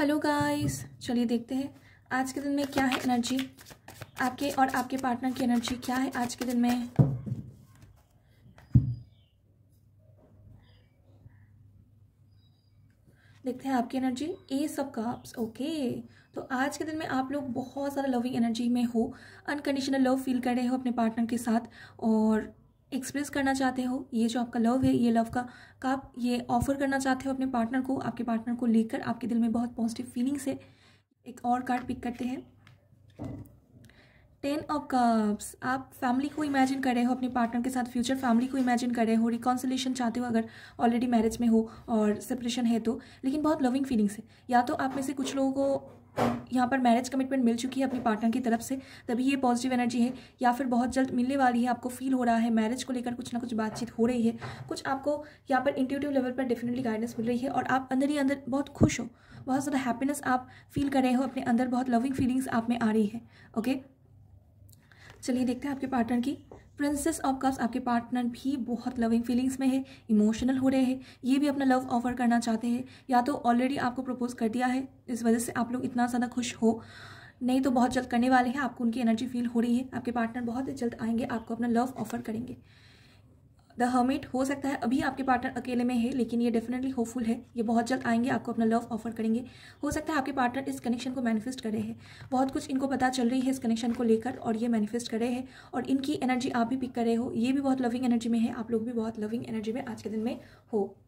Hello guys चलिए देखते हैं आज के दिन में क्या है एनर्जी आपके और आपके पार्टनर की एनर्जी क्या है आज के दिन में देखते हैं आपकी एनर्जी ए सब कप्स ओके तो आज के दिन में आप लोग बहुत ज़्यादा लविंग एनर्जी में हो अनकंडीशनल लव फील कर रहे हो अपने पार्टनर के साथ और एक्सप्रेस करना चाहते हो ये जो आपका लव है ये लव का का आप ये ऑफर करना चाहते हो अपने पार्टनर को आपके पार्टनर को लेकर आपके दिल में बहुत पॉजिटिव फीलिंग्स है एक और कार्ड पिक करते हैं टेन ऑफ कप्स आप फैमिली को इमेजिन कर रहे हो अपने पार्टनर के साथ फ्यूचर फैमिली को इमेजिन कर रहे हो रिकॉन्सिलेशन चाहते हो अगर ऑलरेडी मैरिज में हो और सेपरेशन है तो लेकिन बहुत लविंग फीलिंग्स है या तो आप में से कुछ लोगों को यहाँ पर मैरिज कमिटमेंट मिल चुकी है अपने पार्टनर की तरफ से तभी ये पॉजिटिव एनर्जी है या फिर बहुत जल्द मिलने वाली है आपको फील हो रहा है मैरिज को लेकर कुछ ना कुछ बातचीत हो रही है कुछ आपको यहाँ पर इंट्यूटिव लेवल पर डेफिनेटली गाइडेंस मिल रही है और आप अंदर ही अंदर बहुत खुश हो बहुत ज़्यादा हैप्पीनेस आप फील कर रहे हो अपने अंदर बहुत लविंग फीलिंग्स आप में आ रही है ओके okay? चलिए देखते हैं आपके पार्टनर की प्रिंसेस ऑफ कप्स आपके पार्टनर भी बहुत लविंग फीलिंग्स में है इमोशनल हो रहे हैं ये भी अपना लव ऑफर करना चाहते हैं या तो ऑलरेडी आपको प्रपोज कर दिया है इस वजह से आप लोग इतना ज़्यादा खुश हो नहीं तो बहुत जल्द करने वाले हैं आपको उनकी एनर्जी फील हो रही है आपके पार्टनर बहुत जल्द आएंगे आपको अपना लव ऑफर करेंगे द हर्मेट हो सकता है अभी आपके पार्टनर अकेले में है लेकिन ये डेफिनेटली होपफुल है ये बहुत जल्द आएंगे आपको अपना लव ऑफर करेंगे हो सकता है आपके पार्टनर इस कनेक्शन को मैनिफेस्ट करे हैं बहुत कुछ इनको पता चल रही है इस कनेक्शन को लेकर और ये मैनिफेस्ट करे हैं और इनकी एनर्जी आप भी पिक करे हो ये भी बहुत लविंग एनर्जी में है आप लोग भी बहुत लविंग एनर्जी में आज के दिन में हो